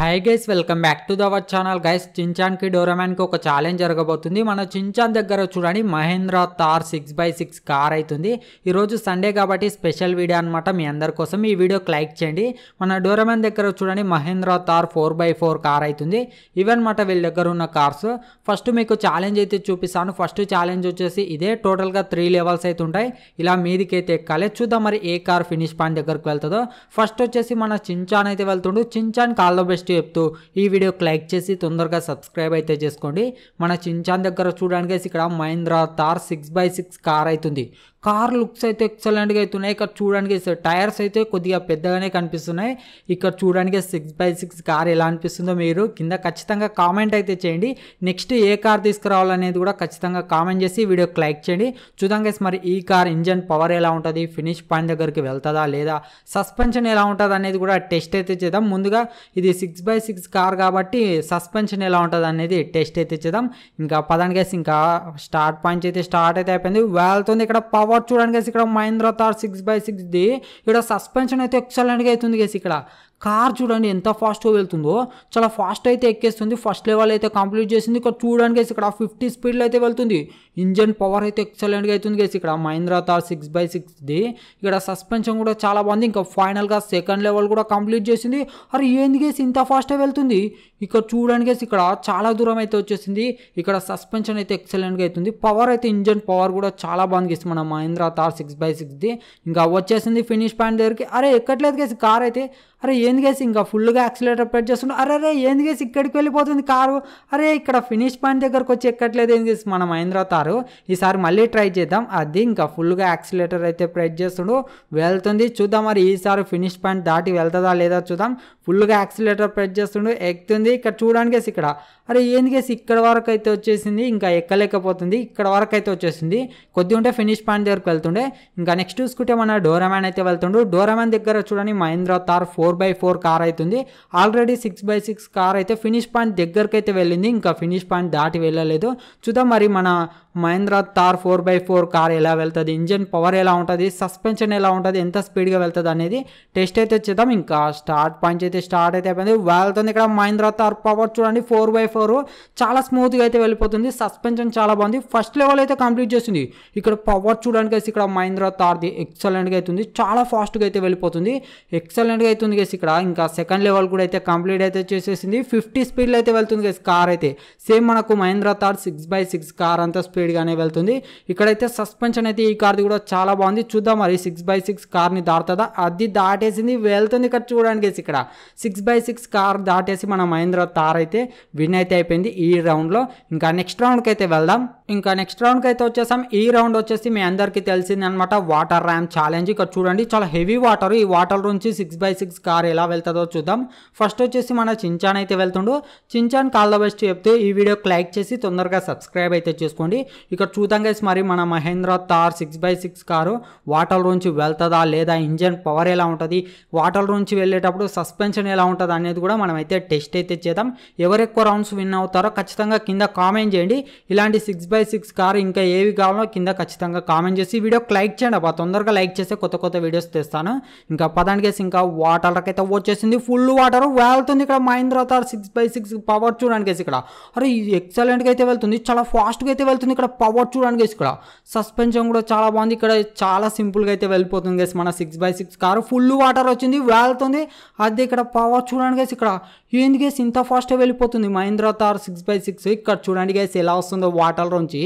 hi guys welcome back to our channel guys చించాన్కి డోరమాన్కి ఒక ఛాలెంజ్ జరగబోతుంది మన చించాన్ దగ్గర చూడండి Mahindra Thar six by six car అవుతుంది ఈరోజు సండే కాబట్టి స్పెషల్ వీడియో అనమాట మీ అందరి కోసం ఈ వీడియో క్లైక్ చేయండి మన డోరమాన్ దగ్గర చూడండి Mahindra Thar four by four car అవుతుంది ఇవన్నమాట వీళ్ళ దగ్గర ఉన్న కార్స్ ఫస్ట్ మీకు ఛాలెంజ్ అయితే చూపిస్తాను ఫస్ట్ ఛాలెంజ్ వచ్చేసి ఇదే టోటల్గా త్రీ లెవెల్స్ అయితే ఉంటాయి ఇలా మీదికైతే ఎక్కాలి చూద్దాం మరి ఏ కార్ ఫినిష్ పాయింట్ దగ్గరకు వెళ్తుందో ఫస్ట్ వచ్చేసి మన చించాన్ అయితే వెళ్తుండు చించాన్ కాల్లో బెస్ట్ నెక్స్ట్ చెప్తూ ఈ వీడియోకి లైక్ చేసి తొందరగా సబ్స్క్రైబ్ అయితే చేసుకోండి మన చించాన్ దగ్గర చూడడానికి ఇక్కడ Mahindra Thar six by six car అవుతుంది కార్ లుక్స్ అయితే ఎక్సలెంట్గా అవుతున్నాయి ఇక్కడ చూడడానికి టైర్స్ అయితే కొద్దిగా పెద్దగానే కనిపిస్తున్నాయి ఇక్కడ చూడడానికి సిక్స్ బై సిక్స్ కార్ ఎలా అనిపిస్తుందో మీరు కింద ఖచ్చితంగా కామెంట్ అయితే చేయండి నెక్స్ట్ ఏ కార్ తీసుకురావాలనేది కూడా ఖచ్చితంగా కామెంట్ చేసి వీడియోకి లైక్ చేయండి చూద్దాం మరి ఈ కార్ ఇంజన్ పవర్ ఎలా ఉంటుంది ఫినిష్ పాయింట్ దగ్గరికి వెళ్తుందా లేదా సస్పెన్షన్ ఎలా ఉంటుంది అనేది కూడా టెస్ట్ అయితే చేద్దాం ముందుగా ఇది సిక్స్ బై సిక్స్ కార్ కాబట్టి సస్పెన్షన్ ఎలా ఉంటుంది అనేది టెస్ట్ అయితే చేద్దాం ఇంకా పదండి గైస్ ఇంకా స్టార్ట్ పాయింట్ అయితే స్టార్ట్ అయితే అయిపోయింది వెళ్తుంది ఇక్కడ పవర్ కవర్ చూడండి గేసి ఇక్కడ Mahindra Thar six by six ది ఇక్కడ సస్పెన్షన్ అయితే ఎక్సలెంట్గా అవుతుంది గేసి ఇక్కడ కార్ చూడండి ఎంత ఫాస్ట్గా వెళ్తుందో చాలా ఫాస్ట్ అయితే ఎక్కేస్తుంది ఫస్ట్ లెవెల్ అయితే కంప్లీట్ చేసింది ఇక్కడ చూడండి ఇక్కడ ఫిఫ్టీ స్పీడ్లో అయితే వెళ్తుంది ఇంజన్ పవర్ అయితే ఎక్సలెంట్గా అవుతుంది గైస్ ఇక్కడ మహీంద్రా తార్ సిక్స్ బై సిక్స్ది ఇక్కడ సస్పెన్షన్ కూడా చాలా బాగుంది ఇంకా ఫైనల్గా సెకండ్ లెవెల్ కూడా కంప్లీట్ చేసింది అరే ఏంది గైస్ ఇంత ఫాస్ట్గా వెళ్తుంది ఇక్కడ చూడండి ఇక్కడ చాలా దూరం అయితే వచ్చేసింది ఇక్కడ సస్పెన్షన్ అయితే ఎక్సలెంట్గా అవుతుంది పవర్ అయితే ఇంజన్ పవర్ కూడా చాలా బాగుంది గైస్ మన మహీంద్రా తార్ సిక్స్ బై సిక్స్ది ఇంకా వచ్చేసింది ఫినిష్ పాయింట్ దగ్గరికి అరే ఎక్కట్లేదు కేసి కార్ అయితే అరే ఏంది గేసి ఇంకా ఫుల్గా యాక్సిలేటర్ పెట్ చేస్తుండే అరే అరే ఏంది గేసి ఇక్కడికి వెళ్ళిపోతుంది కారు అరే ఇక్కడ ఫినిష్ పాయింట్ దగ్గరకు వచ్చి ఎక్కట్లేదు ఏంది గేసి మన మహేంద్ర తారు ఈసారి మళ్ళీ ట్రై చేద్దాం అది ఇంకా ఫుల్గా యాక్సిలేటర్ అయితే ప్రెట్ చేస్తుండు వెళ్తుంది చూద్దాం మరి ఈసారి ఫినిష్ పాయింట్ దాటి వెళ్తుందా లేదా చూద్దాం ఫుల్గా యాక్సిలేటర్ ప్రెట్ చేస్తుండు ఎక్కుతుంది ఇక్కడ చూడడానికి ఇక్కడ అరే ఏంది కేసి ఇక్కడ వరకు అయితే వచ్చేసింది ఇంకా ఎక్కలేకపోతుంది ఇక్కడ వరకు అయితే వచ్చేసింది కొద్ది ఉంటే ఫినిష్ పాయింట్ దగ్గరకు వెళ్తుండే ఇంకా నెక్స్ట్ చూసుకుంటే మన డోరామ్యాన్ అయితే వెళ్తుండు డోరామ్యాన్ దగ్గర చూడండి Mahindra Thar four by four car అవుతుంది already six by six car అయితే ఫినిష్ పాయింట్ దగ్గరకైతే వెళ్ళింది ఇంకా ఫినిష్ పాయింట్ దాటి వెళ్ళలేదు చూద్దాం మరి మన Mahindra Thar four by four car ఎలా వెళ్తుంది ఇంజన్ పవర్ ఎలా ఉంటుంది సస్పెన్షన్ ఎలా ఉంటుంది ఎంత స్పీడ్గా వెళ్తుంది అనేది టెస్ట్ అయితే చేద్దాం ఇంకా స్టార్ట్ పంచ్ అయితే స్టార్ట్ అయితే అయిపోయింది వెళ్తుంది ఇక్కడ మహేంద్ర తార్ పవర్ చూడండి ఫోర్ బై ఫోర్ చాలా స్మూత్గా అయితే వెళ్ళిపోతుంది సస్పెన్షన్ చాలా బాగుంది ఫస్ట్ లెవెల్ అయితే కంప్లీట్ చేస్తుంది ఇక్కడ పవర్ చూడడానికి వేసి ఇక్కడ మహేంద్ర తార్ది ఎక్సలెంట్గా అవుతుంది చాలా ఫాస్ట్గా అయితే వెళ్ళిపోతుంది ఎక్సలెంట్గా అవుతుంది గేసి ఇక్కడ ఇంకా సెకండ్ లెవెల్ కూడా అయితే కంప్లీట్ అయితే చేసేసింది ఫిఫ్టీ స్పీడ్లో అయితే వెళ్తుంది కేసు కార్ అయితే సేమ్ మనకు Mahindra Thar six by six car అంత స్పీడ్ స్పీడ్గానే వెళ్తుంది ఇక్కడైతే సస్పెన్షన్ అయితే ఈ కార్ది కూడా చాలా బాగుంది చూద్దాం మరి సిక్స్ బై సిక్స్ కార్ని దాటుతుందా అది దాటేసింది వెళ్తుంది ఇక్కడ చూడడానికి ఇక్కడ సిక్స్ బై సిక్స్ కార్ దాటేసి మన మహేంద్ర తార్ అయితే విన్ అయితే అయిపోయింది ఈ రౌండ్లో ఇంకా నెక్స్ట్ రౌండ్కి అయితే వెళ్దాం ఇంకా నెక్స్ట్ రౌండ్కి అయితే వచ్చేసాం ఈ రౌండ్ వచ్చేసి మీ అందరికీ తెలిసింది అనమాట వాటర్ ర్యామ్ ఛాలెంజ్ ఇక్కడ చూడండి చాలా హెవీ వాటర్ ఈ వాటర్ నుంచి సిక్స్ బై సిక్స్ కార్ ఎలా వెళ్తుందో చూద్దాం ఫస్ట్ వచ్చేసి మన చించాన్ అయితే వెళ్తుండు చించాన్ కాల్ ద బెస్ట్ చెప్తే ఈ వీడియోకి లైక్ చేసి తొందరగా సబ్స్క్రైబ్ అయితే చేసుకోండి ఇక్కడ చూద్దాం గైస్ మరి మన Mahindra Thar six by six car water నుంచి వెళ్తుందా లేదా ఇంజన్ పవర్ ఎలా ఉంటుంది వాటర్ నుంచి వెళ్ళేటప్పుడు సస్పెన్షన్ ఎలా ఉంటుంది అనేది కూడా మనం అయితే టెస్ట్ అయితే చేద్దాం ఎవరు ఎక్కువ రౌండ్స్ విన్ అవుతారో ఖచ్చితంగా కింద కామెంట్ చేయండి ఇలాంటి సిక్స్ బై సిక్స్ కారు ఇంకా ఏవి కావాలో కింద ఖచ్చితంగా కామెంట్ చేసి వీడియోకి లైక్ చేయండి అప్పుడు తొందరగా లైక్ చేస్తే కొత్త కొత్త వీడియోస్ తెస్తాను ఇంకా పదానికేసి ఇంకా వాటర్కి అయితే వచ్చేసింది ఫుల్ వాటర్ వెళ్తుంది ఇక్కడ Mahindra Thar six by six power చూడడానికేసి ఇక్కడ అరే ఎక్సలెంట్గా అయితే వెళ్తుంది చాలా ఫాస్ట్గా అయితే వెళ్తుంది ఇక్కడ పవర్ చూడండి ఇక్కడ సస్పెన్షన్ కూడా చాలా బాగుంది ఇక్కడ చాలా సింపుల్గా అయితే వెళ్ళిపోతుంది గేస్ మన six by six car full water వచ్చింది వెళ్తుంది అదే ఇక్కడ పవర్ చూడండి ఇక్కడ ఏంది గేస్ ఇంత ఫాస్ట్గా వెళ్ళిపోతుంది Mahindra Thar six by six ఇక్కడ చూడండి గేస్ ఎలా వస్తుందో వాటర్ నుంచి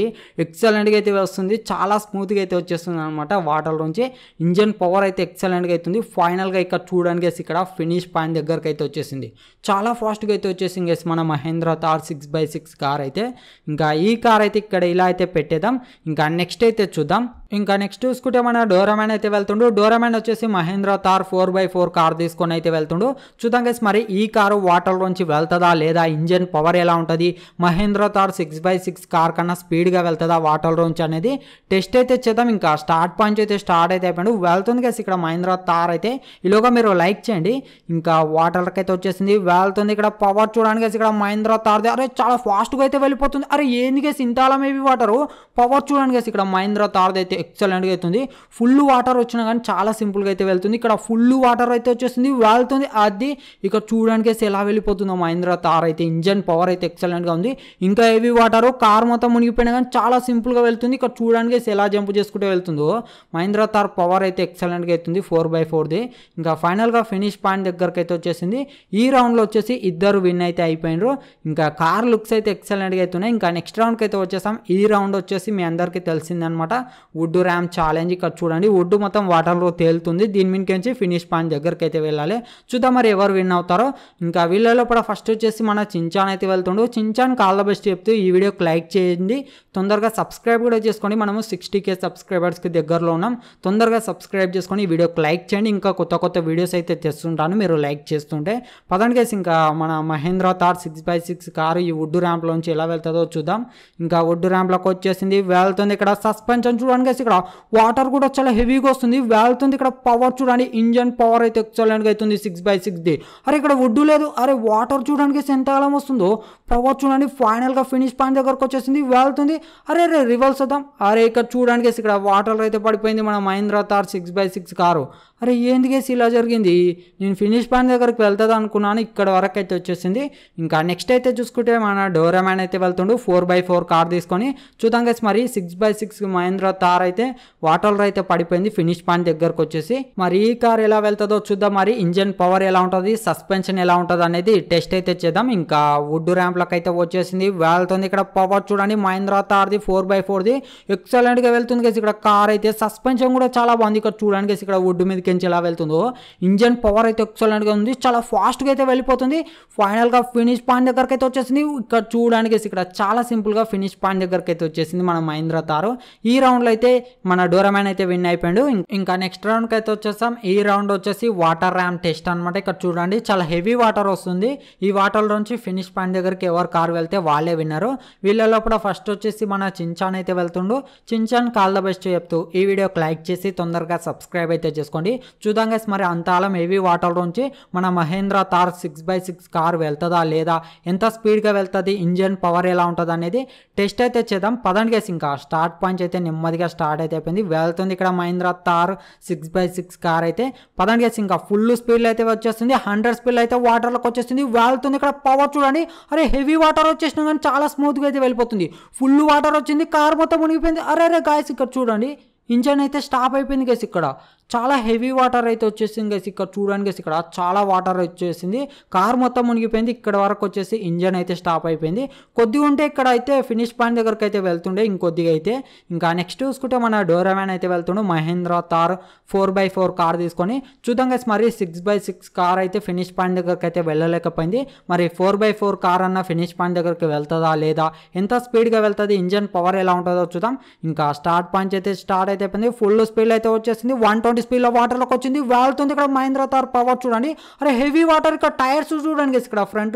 ఎక్సలెంట్గా అయితే వస్తుంది చాలా స్మూత్గా అయితే వచ్చేస్తుంది అనమాట వాటర్ నుంచి ఇంజన్ పవర్ అయితే ఎక్సలెంట్గా అవుతుంది ఫైనల్గా ఇక్కడ చూడండి ఇక్కడ ఫినిష్ పాయింట్ దగ్గరకు అయితే వచ్చేసింది చాలా ఫాస్ట్గా అయితే వచ్చేసింది గేస్ మన Mahindra Thar six by six car అయితే ఇంకా ఈ కార్ అయితే ఇక్కడ ఇలా ఇలా అయితే పెట్టేద్దాం ఇంకా నెక్స్ట్ అయితే చూద్దాం ఇంకా నెక్స్ట్ చూసుకుంటే మన డోరామ్యాన్ అయితే వెళ్తుండు డోరామ్యాన్ వచ్చేసి Mahindra Thar four by four car తీసుకొని అయితే వెళ్తుండు చూద్దాం గైస్ మరి ఈ కారు వాటర్ నుంచి వెళ్తుందా లేదా ఇంజన్ పవర్ ఎలా ఉంటుంది Mahindra Thar six by six car కన్నా స్పీడ్గా వెళ్తుందా వాటర్ నుంచి అనేది టెస్ట్ అయితే చేద్దాం ఇంకా స్టార్ట్ పాయింట్ అయితే స్టార్ట్ అయితే అయిపోయాడు వెళ్తుంది గైస్ ఇక్కడ మహేంద్ర తార్ అయితే ఈలోగా మీరు లైక్ చేయండి ఇంకా వాటర్కి అయితే వచ్చేసింది వెళ్తుంది ఇక్కడ పవర్ చూడడానికి ఇక్కడ మహేంద్ర థార్ అరే చాలా ఫాస్ట్గా అయితే వెళ్ళిపోతుంది అరే ఏంది కేసు ఇంతలా మేబీ వాటర్ పవర్ చూడండి ఇక్కడ మహేంద్ర తార్ది అయితే ఎక్సలెంట్గా అవుతుంది ఫుల్ వాటర్ వచ్చినా కానీ చాలా సింపుల్గా అయితే వెళ్తుంది ఇక్కడ ఫుల్ వాటర్ అయితే వచ్చేస్తుంది వెళ్తుంది అది ఇక్కడ చూడడానికి ఎలా వెళ్ళిపోతుందో మహేంద్ర తార్ అయితే ఇంజన్ పవర్ అయితే ఎక్సలెంట్గా ఉంది ఇంకా ఏవి వాటర్ కార్ మొత్తం మునిగిపోయినా కానీ చాలా సింపుల్గా వెళ్తుంది ఇక్కడ చూడడానికి ఎలా జంప్ చేసుకుంటూ వెళ్తుందో మహేంద్ర తార్ పవర్ అయితే ఎక్సలెంట్గా అవుతుంది ఫోర్ బై ఫోర్ది ఇంకా ఫైనల్గా ఫినిష్ పాయింట్ దగ్గరకు అయితే వచ్చేసింది ఈ రౌండ్లో వచ్చేసి ఇద్దరు విన్ అయితే అయిపోయినారు ఇంకా కార్ లుక్స్ అయితే ఎక్సలెంట్గా అవుతున్నాయి ఇంకా నెక్స్ట్ రౌండ్కి అయితే వచ్చేసాం ఈ రౌండ్ వచ్చేసి మీ అందరికీ తెలిసిందనమాట వుడ్ ర్యామ్ ఛాలెంజ్ ఇక్కడ చూడండి వుడ్ మొత్తం వాటర్లో తేలుతుంది దీని నుంచి ఫినిష్ పాయింట్ దగ్గరికి అయితే వెళ్ళాలి చూద్దాం మరి ఎవరు విన్ అవుతారో ఇంకా వీళ్ళలో కూడా ఫస్ట్ వచ్చేసి మన చించాన్ అయితే వెళ్తుండు చించాన్ కాల్ బెస్ట్ చెప్తూ ఈ వీడియోకి లైక్ చేయండి తొందరగా సబ్స్క్రైబ్ కూడా చేసుకోండి మనము సిక్స్టీ కే సబ్స్క్రైబర్స్కి దగ్గరలో ఉన్నాం తొందరగా సబ్స్క్రైబ్ చేసుకొని ఈ వీడియోకి లైక్ చేయండి ఇంకా కొత్త కొత్త వీడియోస్ అయితే తెస్తుంటాను మీరు లైక్ చేస్తుంటే పదండి కేసు ఇంకా మన Mahindra Thar six by six car ఈ వుడ్ నుంచి ఎలా వెళ్తుందో చూద్దాం ఇంకా వుడ్ ర్యాంప్లో టాప్లోకి వచ్చేసింది వెళ్తుంది ఇక్కడ సస్పెన్షన్ చూడండి గైస్ ఇక్కడ వాటర్ కూడా చాలా హెవీగా వస్తుంది వెళ్తుంది ఇక్కడ పవర్ చూడండి ఇంజన్ పవర్ అయితే ఎక్సలెంట్గా అవుతుంది సిక్స్ బై సిక్స్ ది అరే ఇక్కడ వుడ్డు లేదు అరే వాటర్ చూడడానికి ఎంత కాలం వస్తుందో పవర్ చూడండి ఫైనల్గా ఫినిష్ పాయింట్ దగ్గరకు వచ్చేసింది వెళ్తుంది అరే అరే రివర్స్ వద్దాం అరే ఇక్కడ చూడడానికి ఇక్కడ వాటర్ అయితే పడిపోయింది మన Mahindra Thar six by six car అరే ఏంది కేసు ఇలా జరిగింది నేను ఫినిష్ పాయింట్ దగ్గరికి వెళ్తుంది అనుకున్నాను ఇక్కడ వరకు అయితే వచ్చేసింది ఇంకా నెక్స్ట్ అయితే చూసుకుంటే మన డోరామ్యాన్ అయితే వెళ్తుండు ఫోర్ బై ఫోర్ కార్ తీసుకొని చూద్దాం కేసు మరి six by six Mahindra Thar అయితే వాటర్ అయితే పడిపోయింది ఫినిష్ పాయింట్ దగ్గరకు వచ్చేసి మరి ఈ కార్ ఎలా వెళ్తుందో చూద్దాం మరి ఇంజన్ పవర్ ఎలా ఉంటుంది సస్పెన్షన్ ఎలా ఉంటుంది అనేది టెస్ట్ అయితే చేద్దాం ఇంకా వుడ్ ర్యాంప్లకు అయితే వచ్చేసింది వెళ్తుంది ఇక్కడ పవర్ చూడండి మహేంద్ర తార్ది ఫోర్ బై ఫోర్ది ఎక్సలెంట్గా వెళ్తుంది కేసు ఇక్కడ కార్ అయితే సస్పెన్షన్ కూడా చాలా బాగుంది ఇక్కడ చూడండి ఇక్కడ వుడ్ మీద స్పీడ్కి నుంచి ఎలా వెళ్తుందో ఇంజన్ పవర్ అయితే ఎక్సలెంట్గా ఉంది చాలా ఫాస్ట్గా అయితే వెళ్ళిపోతుంది ఫైనల్గా ఫినిష్ పాయింట్ దగ్గరకు అయితే వచ్చేసింది ఇక్కడ చూడడానికి ఇక్కడ చాలా సింపుల్గా ఫినిష్ పాయింట్ దగ్గరకి అయితే వచ్చేసింది మన మహేంద్ర తారు ఈ రౌండ్లో అయితే మన డోరామ్యాన్ అయితే విన్ అయిపోయాడు ఇంకా నెక్స్ట్ రౌండ్కి అయితే వచ్చేస్తాం ఈ రౌండ్ వచ్చేసి వాటర్ ర్యామ్ టెస్ట్ అనమాట ఇక్కడ చూడండి చాలా హెవీ వాటర్ వస్తుంది ఈ వాటర్ నుంచి ఫినిష్ పాయింట్ దగ్గరికి ఎవరు కారు వెళ్తే వాళ్ళే విన్నారు వీళ్ళ లోపల ఫస్ట్ వచ్చేసి మన చించాన్ అయితే వెళ్తుండు చించాన్ కాల్ ద బెస్ట్ చెప్తూ ఈ వీడియోకి లైక్ చేసి తొందరగా సబ్స్క్రైబ్ అయితే చేసుకోండి చూద్దాం గైస్ మరి అంతకాలం హెవీ వాటర్లోంచి మన Mahindra Thar six by six car వెళ్తుందా లేదా ఎంత స్పీడ్గా వెళ్తుంది ఇంజన్ పవర్ ఎలా ఉంటుంది అనేది టెస్ట్ అయితే చేద్దాం పదండి గైస్ ఇంకా స్టార్ట్ పాయింట్ అయితే నెమ్మదిగా స్టార్ట్ అయితే అయిపోయింది వెళ్తుంది ఇక్కడ Mahindra Thar six by six car అయితే పదండి గైస్ ఇంకా ఫుల్ స్పీడ్లో అయితే వచ్చేస్తుంది హండ్రెడ్ స్పీడ్లో అయితే వాటర్లోకి వచ్చేస్తుంది వెళ్తుంది ఇక్కడ పవర్ చూడండి అరే హెవీ వాటర్ వచ్చేసినా కానీ చాలా స్మూత్గా అయితే వెళ్ళిపోతుంది ఫుల్ వాటర్ వచ్చింది కార్ మొత్తం మునిగిపోయింది అరే అరే గాయస్ ఇక్కడ చూడండి ఇంజన్ అయితే స్టాప్ అయిపోయింది గైస్ ఇక్కడ చాలా హెవీ వాటర్ అయితే వచ్చేసింది కదా ఇక్కడ చూడడానికి ఇక్కడ చాలా వాటర్ వచ్చేసింది కార్ మొత్తం మునిగిపోయింది ఇక్కడ వరకు వచ్చేసి ఇంజన్ అయితే స్టాప్ అయిపోయింది కొద్దిగా ఉంటే ఇక్కడ అయితే ఫినిష్ పాయింట్ దగ్గరకు అయితే వెళ్తుండే ఇంకొద్దిగా అయితే ఇంకా నెక్స్ట్ చూసుకుంటే మన డోరామ్యాన్ అయితే వెళ్తుండే Mahindra Thar four by four car తీసుకొని చూద్దాం కదా మరి సిక్స్ బై సిక్స్ కార్ అయితే ఫినిష్ పాయింట్ దగ్గరకు అయితే వెళ్ళలేకపోయింది మరి ఫోర్ బై ఫోర్ కార్ అన్న ఫినిష్ పాయింట్ దగ్గరికి వెళ్తుందా లేదా ఎంత స్పీడ్గా వెళ్తుంది ఇంజన్ పవర్ ఎలా ఉంటుందో చూద్దాం ఇంకా స్టార్ట్ పాయింట్ అయితే స్టార్ట్ అయితే ఫుల్ స్పీడ్ అయితే వచ్చేసింది వన్ ఉన్నటువంటి స్పీడ్లో వాటర్లోకి వచ్చింది వాళ్తుంది ఇక్కడ మహేంద్ర తార్ పవర్ చూడండి అరే హెవీ వాటర్ ఇక్కడ టైర్స్ చూడండి ఇక్కడ ఫ్రంట్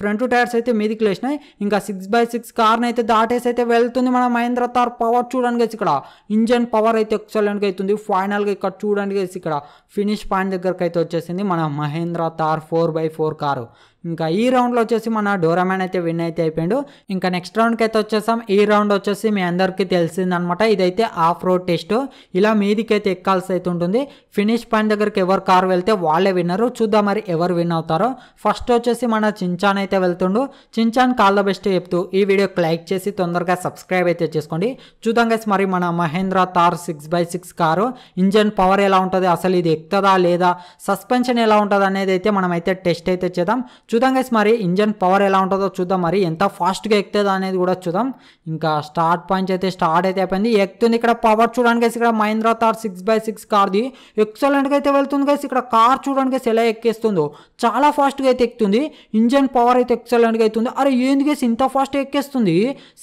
ఫ్రంట్ టైర్స్ అయితే మీదికి లేచినాయి ఇంకా సిక్స్ బై సిక్స్ కార్ని అయితే దాటేసి అయితే వెళ్తుంది మన మహేంద్ర తార్ పవర్ చూడండి ఇక్కడ ఇంజన్ పవర్ అయితే ఎక్సలెంట్గా అవుతుంది ఫైనల్గా ఇక్కడ చూడండి ఇక్కడ ఫినిష్ పాయింట్ దగ్గరకు అయితే వచ్చేసింది మన Mahindra Thar four by four car ఇంకా ఈ రౌండ్లో వచ్చేసి మన డోరామ్యాన్ అయితే విన్ అయితే అయిపోయాడు ఇంకా నెక్స్ట్ రౌండ్కి అయితే వచ్చేసాం ఈ రౌండ్ వచ్చేసి మీ అందరికీ తెలిసిందనమాట ఇదైతే ఆఫ్ రోడ్ టెస్ట్ ఇలా మీదికైతే ఎక్కాల్సి అయితే ఉంటుంది ఫినిష్ పాయింట్ దగ్గరికి ఎవరు కారు వెళ్తే వాళ్ళే విన్నరు చూద్దాం మరి ఎవరు విన్ అవుతారో ఫస్ట్ వచ్చేసి మన చించాన్ అయితే వెళ్తుండు చించాన్ కాల్ ద బెస్ట్ చెప్తూ ఈ వీడియోకి లైక్ చేసి తొందరగా సబ్స్క్రైబ్ అయితే చేసుకోండి చూద్దాం కలిసి మరి మన Mahindra Thar six by six car engine power ఎలా ఉంటుంది అసలు ఇది ఎక్కుతుందా లేదా సస్పెన్షన్ ఎలా ఉంటుంది అనేది అయితే మనం అయితే టెస్ట్ అయితే చేద్దాం చూద్దాం గైస్ మరి ఇంజన్ పవర్ ఎలా ఉంటుందో చూద్దాం మరి ఎంత ఫాస్ట్గా ఎక్కుతుందో అనేది కూడా చూద్దాం ఇంకా స్టార్ట్ పాయింట్ అయితే స్టార్ట్ అయితే అయిపోయింది ఎక్కుతుంది ఇక్కడ పవర్ చూడడానికి ఇక్కడ Mahindra Thar six by six కార్ది ఎక్సలెంట్గా అయితే వెళ్తుంది గైస్ ఇక్కడ కార్ చూడడానికి ఎలా ఎక్కేస్తుందో చాలా ఫాస్ట్గా అయితే ఎక్కుతుంది ఇంజన్ పవర్ అయితే ఎక్సలెంట్గా అవుతుంది అరే ఏంది గైస్ ఇంత ఫాస్ట్గా ఎక్కేస్తుంది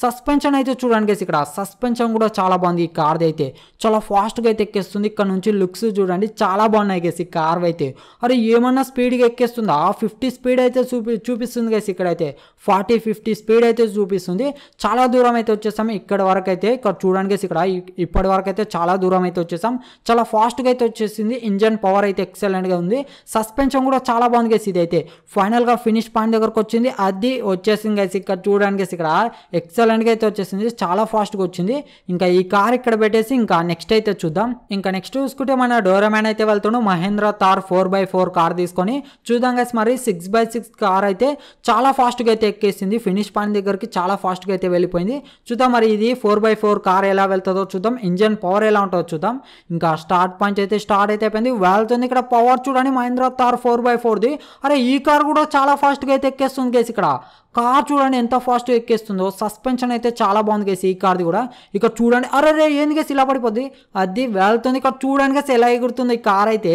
సస్పెన్షన్ అయితే చూడడానికి ఇక్కడ సస్పెన్షన్ కూడా చాలా బాగుంది ఈ కార్ది అయితే చాలా ఫాస్ట్గా అయితే ఎక్కేస్తుంది ఇక్కడ నుంచి లుక్స్ చూడండి చాలా బాగున్నాయి గైస్ ఈ కార్ అయితే అరే ఏమన్నా స్పీడ్గా ఎక్కేస్తుందా ఫిఫ్టీ స్పీడ్ అయితే చూపి చూపిస్తుంది గైస్ ఇక్కడైతే ఫార్టీ ఫిఫ్టీ స్పీడ్ అయితే చూపిస్తుంది చాలా దూరం అయితే వచ్చేసాం ఇక్కడ వరకు అయితే ఇక్కడ చూడడానికి ఇక్కడ ఇప్పటి వరకు అయితే చాలా దూరం అయితే వచ్చేసాం చాలా ఫాస్ట్గా అయితే వచ్చేసింది ఇంజన్ పవర్ అయితే ఎక్సలెంట్గా ఉంది సస్పెన్షన్ కూడా చాలా బాగుంది ఇది అయితే ఫైనల్గా ఫినిష్ పాయింట్ దగ్గరకు వచ్చింది అది వచ్చేసింది గైస్ ఇక్కడ చూడడానికి ఇక్కడ ఎక్సలెంట్గా అయితే వచ్చేసింది చాలా ఫాస్ట్గా వచ్చింది ఇంకా ఈ కార్ ఇక్కడ పెట్టేసి ఇంకా నెక్స్ట్ అయితే చూద్దాం ఇంకా నెక్స్ట్ చూసుకుంటే మన డోరామ్యాన్ అయితే వెళ్తున్నాడు Mahindra Thar four by four car తీసుకొని చూద్దాం గైస్ మరి six by six six car అయితే చాలా ఫాస్ట్గా అయితే ఎక్కేసింది ఫినిష్ పాయింట్ దగ్గరికి చాలా ఫాస్ట్గా అయితే వెళ్ళిపోయింది చూద్దాం మరి ఇది ఫోర్ బై ఫోర్ కార్ ఎలా వెళ్తుందో చూద్దాం ఇంజన్ పవర్ ఎలా ఉంటుందో చూద్దాం ఇంకా స్టార్ట్ పాయింట్ అయితే స్టార్ట్ అయితే అయిపోయింది వెళ్తుంది ఇక్కడ పవర్ చూడండి మహేంద్ర తార్ ఫోర్ బై ఫోర్ది అరే ఈ కార్ కూడా చాలా ఫాస్ట్గా అయితే ఎక్కేస్తుంది కేసు ఇక్కడ కార్ చూడండి ఎంత ఫాస్ట్ ఎక్కేస్తుందో సస్పెన్షన్ అయితే చాలా బాగుంది కేసు ఈ కార్ది కూడా ఇక చూడండి అరే రే ఏంది కేసు ఇలా పడిపోద్ది అది వెళ్తుంది ఇక చూడండి కేసు ఎలా ఎగురుతుంది ఈ కార్ అయితే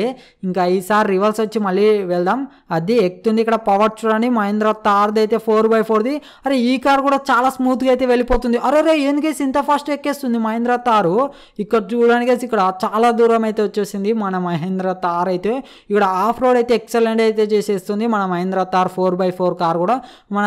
ఇంకా ఈసారి రివర్స్ వచ్చి మళ్ళీ వెళ్దాం అది ఎక్కుతుంది ఇక్కడ పవర్ పవర్ చూడండి మహేంద్ర తార్ది అయితే ఫోర్ బై ఫోర్ది అరే ఈ కార్ కూడా చాలా స్మూత్గా అయితే వెళ్ళిపోతుంది అరే రే ఎందుకేసి ఇంత ఫాస్ట్ ఎక్కేస్తుంది మహేంద్ర తారు ఇక్కడ చూడడానికి ఇక్కడ చాలా దూరం అయితే వచ్చేసింది మన మహేంద్ర తార్ అయితే ఇక్కడ ఆఫ్ రోడ్ అయితే ఎక్సలెంట్ అయితే చేసేస్తుంది మన Mahindra Thar four by four car కూడా మన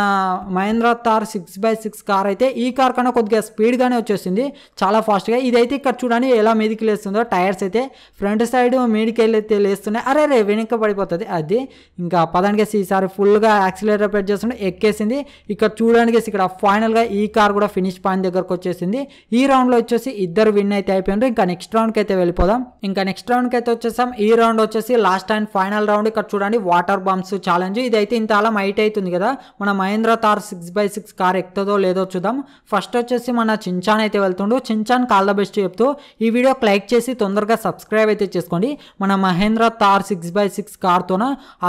Mahindra Thar six by six car అయితే ఈ కార్ కన్నా కొద్దిగా స్పీడ్గానే వచ్చేసింది చాలా ఫాస్ట్గా ఇదైతే ఇక్కడ చూడండి ఎలా మీదికి లేస్తుందో టైర్స్ అయితే ఫ్రంట్ సైడ్ మీదికి వెళ్ళి లేస్తున్నాయి అరే రే వెనుక పడిపోతుంది అది ఇంకా పదానికి ఈసారి ఫుల్గా యాక్సిలేటర్ పెట్ చేసుకుంటే ఎక్కేసింది ఇక్కడ చూడడానికి ఇక్కడ ఫైనల్గా ఈ కార్ కూడా ఫినిష్ పాయింట్ దగ్గరకు వచ్చేసింది ఈ రౌండ్లో వచ్చేసి ఇద్దరు విన్ అయితే అయిపోయినారు ఇంకా నెక్స్ట్ రౌండ్కి అయితే వెళ్ళిపోదాం ఇంకా నెక్స్ట్ రౌండ్కి అయితే వచ్చేసాం ఈ రౌండ్ వచ్చేసి లాస్ట్ అండ్ ఫైనల్ రౌండ్ ఇక్కడ చూడండి వాటర్ బంప్స్ ఛాలెంజ్ ఇదైతే అలా హైట్ అవుతుంది కదా మన Mahindra Thar six by six car ఎక్కుతుందో లేదో చూద్దాం ఫస్ట్ వచ్చేసి మన చించాన్ అయితే వెళ్తుండు చించాన్ కాల్ ద బెస్ట్ చెప్తూ ఈ వీడియో లైక్ చేసి తొందరగా సబ్స్క్రైబ్ అయితే చేసుకోండి మన మహేంద్ర తార్ సిక్స్ బై సిక్స్ కార్తోన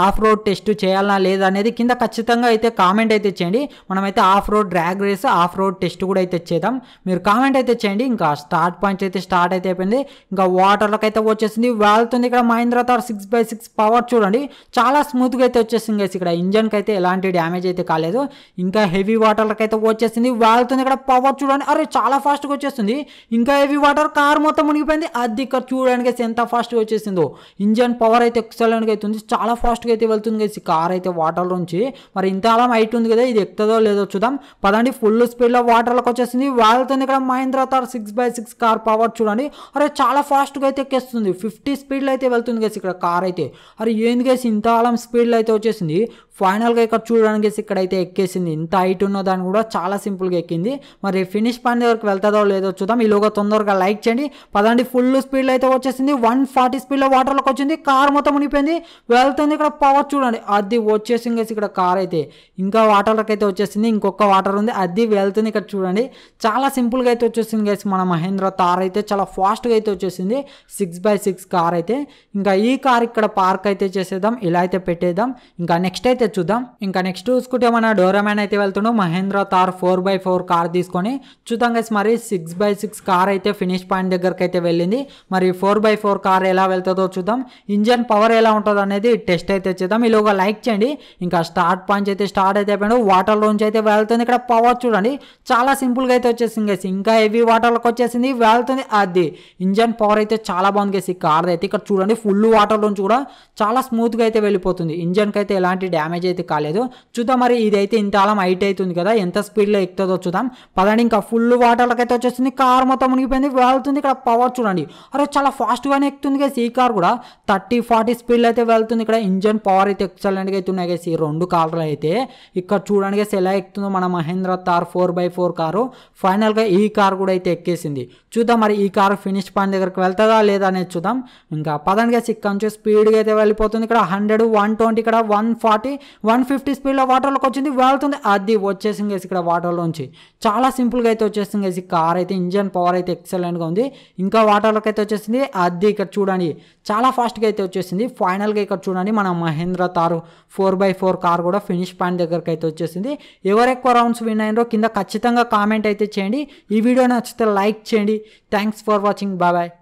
ఆఫ్ రోడ్ టెస్ట్ చేయాలా లేదా లేదా అనేది కింద ఖచ్చితంగా అయితే కామెంట్ అయితే చేయండి మనమైతే off road drag race off road test కూడా అయితే చేద్దాం మీరు కామెంట్ అయితే చేయండి ఇంకా స్టార్ట్ పాయింట్స్ అయితే స్టార్ట్ అయితే అయిపోయింది ఇంకా వాటర్లకు అయితే వచ్చేసింది వెళ్తుంది ఇక్కడ Mahindra Thar six by six power చూడండి చాలా స్మూత్గా అయితే వచ్చేసింది గైస్ ఇక్కడ ఇంజన్కి అయితే ఎలాంటి డ్యామేజ్ అయితే కాలేదు ఇంకా హెవీ వాటర్లకు అయితే వచ్చేసింది వెళ్తుంది ఇక్కడ పవర్ చూడండి అరే చాలా ఫాస్ట్గా వచ్చేస్తుంది ఇంకా హెవీ వాటర్ కార్ మొత్తం మునిగిపోయింది అది ఇక్కడ చూడడానికి ఎంత ఫాస్ట్గా వచ్చేసిందో ఇంజన్ పవర్ అయితే ఎక్సలెంట్గా ఉంది చాలా ఫాస్ట్గా అయితే వెళ్తుంది గైస్ కార్ అయితే వాటర్ వాటర్ నుంచి మరి అలా హైట్ ఉంది కదా ఇది ఎక్కుతుందో లేదో చూద్దాం పదండి ఫుల్ స్పీడ్లో వాటర్లోకి వచ్చేసింది వాళ్ళతో ఇక్కడ Mahindra Thar six by six car power చూడండి అరే చాలా ఫాస్ట్గా అయితే ఎక్కేస్తుంది ఫిఫ్టీ స్పీడ్లో అయితే వెళ్తుంది గేసి ఇక్కడ కార్ అయితే అరే ఏంది ఇంత ఇంతకాలం స్పీడ్లో అయితే వచ్చేసింది ఫైనల్గా ఇక్కడ చూడడానికి ఇక్కడ అయితే ఎక్కేసింది ఇంత హైట్ ఉన్న దాన్ని కూడా చాలా సింపుల్గా ఎక్కింది మరి ఫినిష్ పాయింట్ వరకు వెళ్తుందో లేదో చూద్దాం ఈ లోగా తొందరగా లైక్ చేయండి పదండి ఫుల్ స్పీడ్లో అయితే వచ్చేసింది వన్ ఫార్టీ స్పీడ్లో వాటర్లోకి వచ్చింది కార్ మొత్తం మునిపోయింది వెళ్తుంది ఇక్కడ పవర్ చూడండి అది వచ్చేసి ఇంట్రెస్టింగ్ అయితే ఇక్కడ కార్ అయితే ఇంకా వాటర్కి అయితే వచ్చేసింది ఇంకొక వాటర్ ఉంది అది వెళ్తుంది ఇక్కడ చూడండి చాలా సింపుల్గా అయితే వచ్చేసింది గైస్ మన మహేంద్ర తార్ అయితే చాలా ఫాస్ట్గా అయితే వచ్చేసింది సిక్స్ బై సిక్స్ కార్ అయితే ఇంకా ఈ కార్ ఇక్కడ పార్క్ అయితే చేసేద్దాం ఇలా అయితే పెట్టేద్దాం ఇంకా నెక్స్ట్ అయితే చూద్దాం ఇంకా నెక్స్ట్ చూసుకుంటే మన డోరామ్యాన్ అయితే వెళ్తున్నాం Mahindra Thar four by four car తీసుకొని చూద్దాం గైస్ మరి సిక్స్ బై సిక్స్ కార్ అయితే ఫినిష్ పాయింట్ దగ్గరకు అయితే వెళ్ళింది మరి ఫోర్ బై ఫోర్ కార్ ఎలా వెళ్తుందో చూద్దాం ఇంజన్ పవర్ ఎలా ఉంటుంది అనేది టెస్ట్ అయితే చేద్దాం ఒక లైక్ చేయండి ఇంకా స్టార్ట్ పాయింట్స్ అయితే స్టార్ట్ అయితే వాటర్ వాటర్లోంచి అయితే వెళ్తుంది ఇక్కడ పవర్ చూడండి చాలా సింపుల్గా అయితే వచ్చేసింది గేసి ఇంకా హెవీ వాటర్లోకి వచ్చేసింది వెళ్తుంది అది ఇంజన్ పవర్ అయితే చాలా బాగుంది గేసి కార్ అయితే ఇక్కడ చూడండి ఫుల్ వాటర్లోంచి కూడా చాలా స్మూత్గా అయితే వెళ్ళిపోతుంది ఇంజన్కి అయితే ఎలాంటి డ్యామేజ్ అయితే కాలేదు చూద్దాం మరి ఇదైతే ఇంతకాలం హైట్ అవుతుంది కదా ఎంత స్పీడ్లో ఎక్కుతుందో చూద్దాం పదండి ఇంకా ఫుల్ వాటర్లకు అయితే వచ్చేసింది కార్ మొత్తం మునిగిపోయింది వెళ్తుంది ఇక్కడ పవర్ చూడండి అరే చాలా ఫాస్ట్గానే ఎక్కుతుంది గేసి ఈ కార్ కూడా థర్టీ ఫార్టీ స్పీడ్లో అయితే వెళ్తుంది ఇక్కడ ఇంజన్ పవర్ అయితే ఎక్సలెంట్గా అయితే ఉన్నాయి వచ్చేసి రెండు కాలర్లు అయితే ఇక్కడ చూడడానికి ఎలా ఎక్కుతుందో మన Mahindra Thar four by four car ఫైనల్గా ఈ కార్ కూడా అయితే ఎక్కేసింది చూద్దాం మరి ఈ కారు ఫినిష్ పాయింట్ దగ్గరకు వెళ్తుందా లేదా అనేది చూద్దాం ఇంకా గేస్ ఇక్కడ నుంచి స్పీడ్గా అయితే వెళ్ళిపోతుంది ఇక్కడ హండ్రెడ్ వన్ ట్వంటీ ఇక్కడ వన్ ఫార్టీ వన్ ఫిఫ్టీ స్పీడ్లో వాటర్లోకి వచ్చింది వెళ్తుంది అది వచ్చేసింది ఇక్కడ వాటర్లోంచి చాలా సింపుల్గా అయితే వచ్చేసింది కార్ అయితే ఇంజన్ పవర్ అయితే ఎక్సలెంట్గా ఉంది ఇంకా వాటర్లోకి అయితే వచ్చేసింది అది ఇక్కడ చూడండి చాలా ఫాస్ట్గా అయితే వచ్చేసింది ఫైనల్గా ఇక్కడ చూడండి మన Mahindra Thar four by four car కూడా ఫినిష్ పాయింట్ దగ్గరకు అయితే వచ్చేసింది ఎవరు ఎక్కువ రౌండ్స్ విన్ అయినరో కింద ఖచ్చితంగా కామెంట్ అయితే చేయండి ఈ వీడియో నచ్చితే లైక్ చేయండి థ్యాంక్స్ ఫర్ వాచింగ్ బాయ్